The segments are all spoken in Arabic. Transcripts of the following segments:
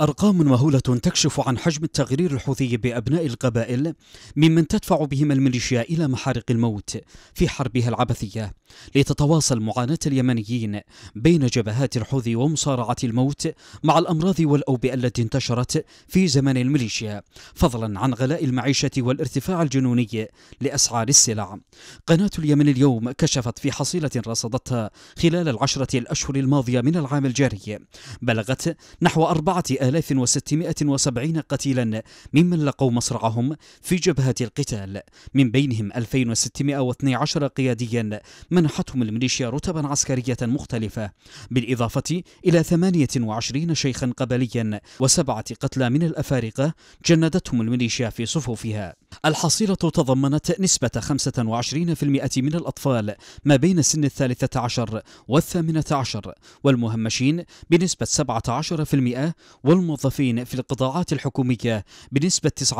أرقام مهولة تكشف عن حجم التغرير الحوثي بأبناء القبائل ممن تدفع بهم الميليشيا إلى محارق الموت في حربها العبثية لتتواصل معاناة اليمنيين بين جبهات الحوثي ومصارعة الموت مع الأمراض والأوبئة التي انتشرت في زمن الميليشيا فضلا عن غلاء المعيشة والارتفاع الجنوني لأسعار السلع قناة اليمن اليوم كشفت في حصيلة رصدتها خلال العشرة الأشهر الماضية من العام الجاري بلغت نحو 4670 قتيلا ممن لقوا مصرعهم في جبهة القتال من بينهم 2612 قياديا منحتهم الميليشيا رتبا عسكرية مختلفة بالإضافة إلى 28 شيخا قبليا وسبعة قتلى من الأفارقة جندتهم الميليشيا في صفوفها الحصيلة تضمنت نسبة 25% من الأطفال ما بين سن الثالثة عشر والثامنة عشر والمهمشين بنسبة 17% والموظفين في القطاعات الحكومية بنسبة 9%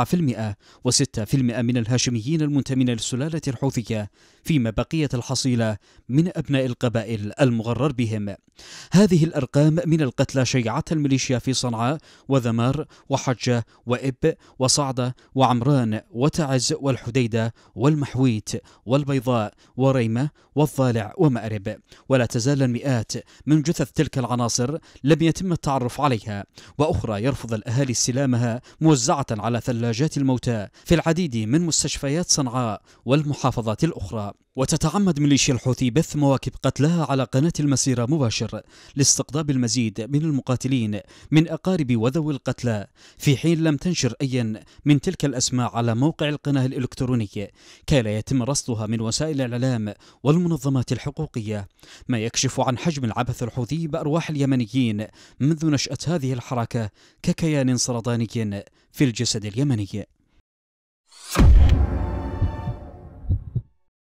و6% من الهاشميين المنتمين للسلالة الحوثية فيما بقية الحصيلة من أبناء القبائل المغرر بهم هذه الأرقام من القتلى شيعتها الميليشيا في صنعاء وذمار وحجة وإب وصعدة وعمران وتعز والحديدة والمحويت والبيضاء وريمة والضالع ومأرب ولا تزال المئات من جثث تلك العناصر لم يتم التعرف عليها وأخرى يرفض الأهالي استلامها موزعة على ثلاجات الموتى في العديد من مستشفيات صنعاء والمحافظات الأخرى وتتعمد ميليشيا الحوثي بث مواكب قتلها على قناة المسيرة مباشر لاستقطاب المزيد من المقاتلين من أقارب وذوي القتلى في حين لم تنشر أيا من تلك الأسماء على موقع القناة الإلكترونية كي لا يتم رصدها من وسائل الإعلام والمنظمات الحقوقية ما يكشف عن حجم العبث الحوثي بأرواح اليمنيين منذ نشأة هذه الحركة ككيان سرطاني في الجسد اليمني